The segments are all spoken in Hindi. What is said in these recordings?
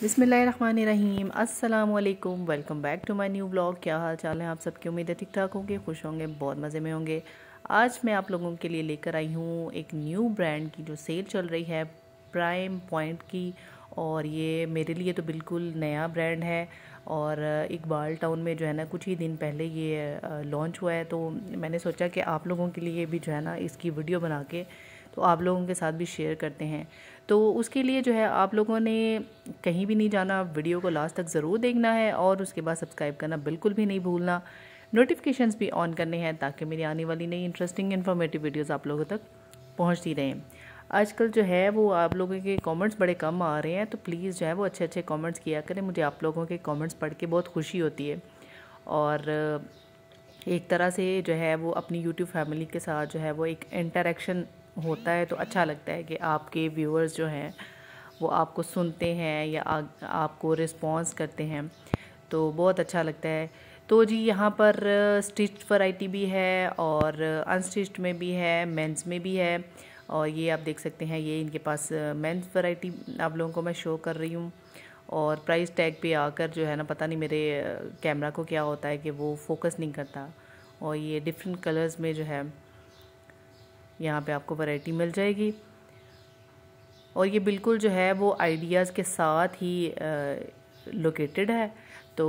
बिसमीम welcome back to my new blog क्या हाल चाल हैं आप सबकी उम्मीद है ठीक ठाक होंगे खुश होंगे बहुत मज़े में होंगे आज मैं आप लोगों के लिए लेकर आई हूँ एक न्यू ब्रांड की जो सेल चल रही है प्राइम पॉइंट की और ये मेरे लिए तो बिल्कुल नया ब्रांड है और इकबाल टाउन में जो है ना कुछ ही दिन पहले ये लॉन्च हुआ है तो मैंने सोचा कि आप लोगों के लिए भी जो है ना इसकी वीडियो बना के तो आप लोगों के साथ भी शेयर करते हैं तो उसके लिए जो है आप लोगों ने कहीं भी नहीं जाना वीडियो को लास्ट तक ज़रूर देखना है और उसके बाद सब्सक्राइब करना बिल्कुल भी नहीं भूलना नोटिफिकेशंस भी ऑन करने हैं ताकि मेरी आने वाली नई इंटरेस्टिंग इन्फॉर्मेटिव वीडियोस आप लोगों तक पहुंचती रहें आजकल जो है वो आप लोगों के कमेंट्स बड़े कम आ रहे हैं तो प्लीज़ जो है वो अच्छे अच्छे कमेंट्स किया करें मुझे आप लोगों के कमेंट्स पढ़ के बहुत खुशी होती है और एक तरह से जो है वो अपनी यूट्यूब फैमिली के साथ जो है वो एक इंटरेक्शन होता है तो अच्छा लगता है कि आपके व्यूअर्स जो हैं वो आपको सुनते हैं या आ, आपको रिस्पॉन्स करते हैं तो बहुत अच्छा लगता है तो जी यहाँ पर स्टिच वैरायटी भी है और अनस्टिच्ड में भी है मेंस में भी है और ये आप देख सकते हैं ये इनके पास मेंस वैरायटी आप लोगों को मैं शो कर रही हूँ और प्राइस टैग पे आकर जो है ना पता नहीं मेरे कैमरा को क्या होता है कि वो फोकस नहीं करता और ये डिफरेंट कलर्स में जो है यहाँ पे आपको वैरायटी मिल जाएगी और ये बिल्कुल जो है वो आइडियाज़ के साथ ही लोकेटेड है तो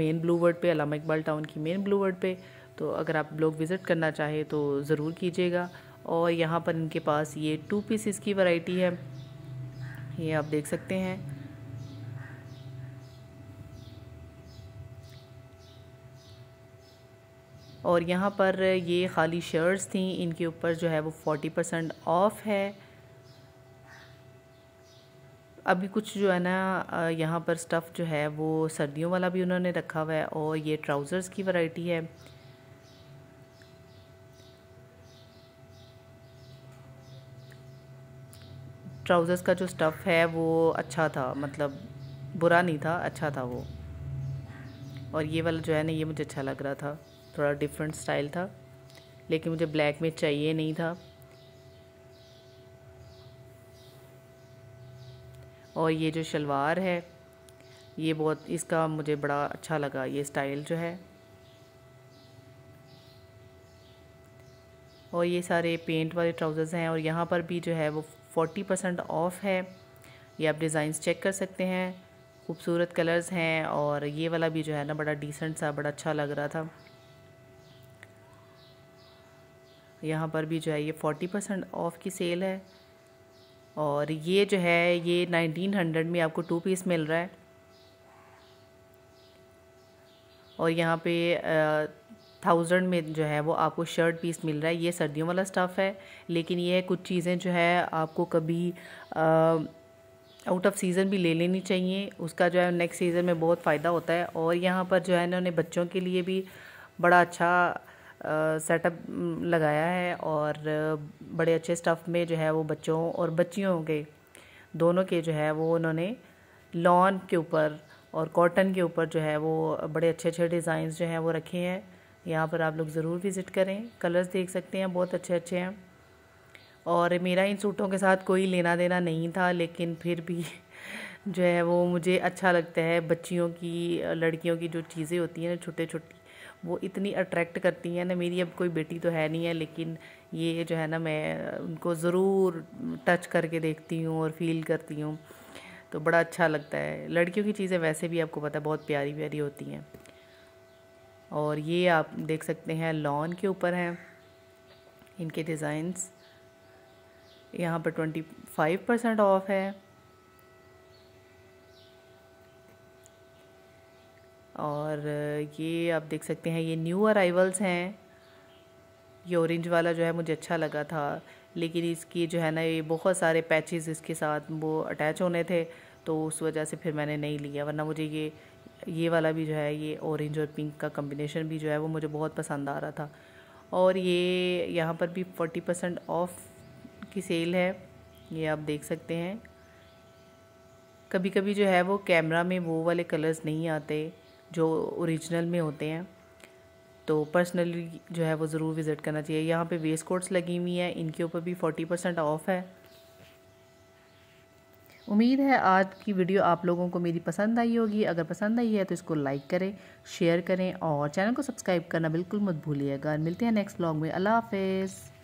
मेन ब्लू वर्ड पे अलामा इकबाल टाउन की मेन ब्लू वर्ड पे तो अगर आप लोग विज़िट करना चाहें तो ज़रूर कीजिएगा और यहाँ पर इनके पास ये टू पीसीस की वैरायटी है ये आप देख सकते हैं और यहाँ पर ये खाली शर्ट्स थी इनके ऊपर जो है वो फोर्टी परसेंट ऑफ़ है अभी कुछ जो है ना यहाँ पर स्टफ़ जो है वो सर्दियों वाला भी उन्होंने रखा हुआ है और ये ट्राउज़र्स की वैरायटी है ट्राउज़र्स का जो स्टफ़ है वो अच्छा था मतलब बुरा नहीं था अच्छा था वो और ये वाला जो है ना ये मुझे अच्छा लग रहा था थोड़ा डिफरेंट स्टाइल था लेकिन मुझे ब्लैक में चाहिए नहीं था और ये जो शलवार है ये बहुत इसका मुझे बड़ा अच्छा लगा ये स्टाइल जो है और ये सारे पेंट वाले ट्राउज़र्स हैं और यहाँ पर भी जो है वो फोर्टी परसेंट ऑफ है ये आप डिज़ाइंस चेक कर सकते हैं खूबसूरत कलर्स हैं और ये वाला भी जो है ना बड़ा डिसेंट सा बड़ा अच्छा लग रहा था यहाँ पर भी जो है ये फोर्टी परसेंट ऑफ़ की सेल है और ये जो है ये नाइनटीन हंड्रेड में आपको टू पीस मिल रहा है और यहाँ पे थाउजेंड में जो है वो आपको शर्ट पीस मिल रहा है ये सर्दियों वाला स्टफ़ है लेकिन ये कुछ चीज़ें जो है आपको कभी आउट ऑफ सीज़न भी ले लेनी चाहिए उसका जो है नेक्स्ट सीज़न में बहुत फ़ायदा होता है और यहाँ पर जो है इन्होंने बच्चों के लिए भी बड़ा अच्छा सेटअप लगाया है और बड़े अच्छे स्टफ में जो है वो बच्चों और बच्चियों के दोनों के जो है वो उन्होंने लॉन के ऊपर और कॉटन के ऊपर जो है वो बड़े अच्छे अच्छे डिज़ाइंस जो हैं वो रखे हैं यहाँ पर आप लोग ज़रूर विज़िट करें कलर्स देख सकते हैं बहुत अच्छे अच्छे हैं और मेरा इन सूटों के साथ कोई लेना देना नहीं था लेकिन फिर भी जो है वो मुझे अच्छा लगता है बच्चियों की लड़कियों की जो चीज़ें होती हैं छोटे छोटे वो इतनी अट्रैक्ट करती हैं ना मेरी अब कोई बेटी तो है नहीं है लेकिन ये जो है ना मैं उनको ज़रूर टच करके देखती हूँ और फील करती हूँ तो बड़ा अच्छा लगता है लड़कियों की चीज़ें वैसे भी आपको पता है बहुत प्यारी प्यारी होती हैं और ये आप देख सकते हैं लॉन के ऊपर हैं इनके डिज़ाइंस यहाँ पर ट्वेंटी फाइव परसेंट ऑफ है और ये आप देख सकते हैं ये न्यू अराइवल्स हैं ये ऑरेंज वाला जो है मुझे अच्छा लगा था लेकिन इसकी जो है ना ये बहुत सारे पैचेस इसके साथ वो अटैच होने थे तो उस वजह से फिर मैंने नहीं लिया वरना मुझे ये ये वाला भी जो है ये ऑरेंज और पिंक का कम्बिनेशन भी जो है वो मुझे बहुत पसंद आ रहा था और ये यहाँ पर भी फोर्टी परसेंट ऑफ की सेल है ये आप देख सकते हैं कभी कभी जो है वो कैमरा में वो वाले कलर्स नहीं आते जो ओरिजिनल में होते हैं तो पर्सनली जो है वो ज़रूर विज़िट करना चाहिए यहाँ पे वेस्ट कोट्स लगी हुई हैं इनके ऊपर भी फोर्टी परसेंट ऑफ है उम्मीद है आज की वीडियो आप लोगों को मेरी पसंद आई होगी अगर पसंद आई है तो इसको लाइक करें शेयर करें और चैनल को सब्सक्राइब करना बिल्कुल मत भूलिएगा मिलते हैं नेक्स्ट ब्लॉग में अल्लाह हाफिज़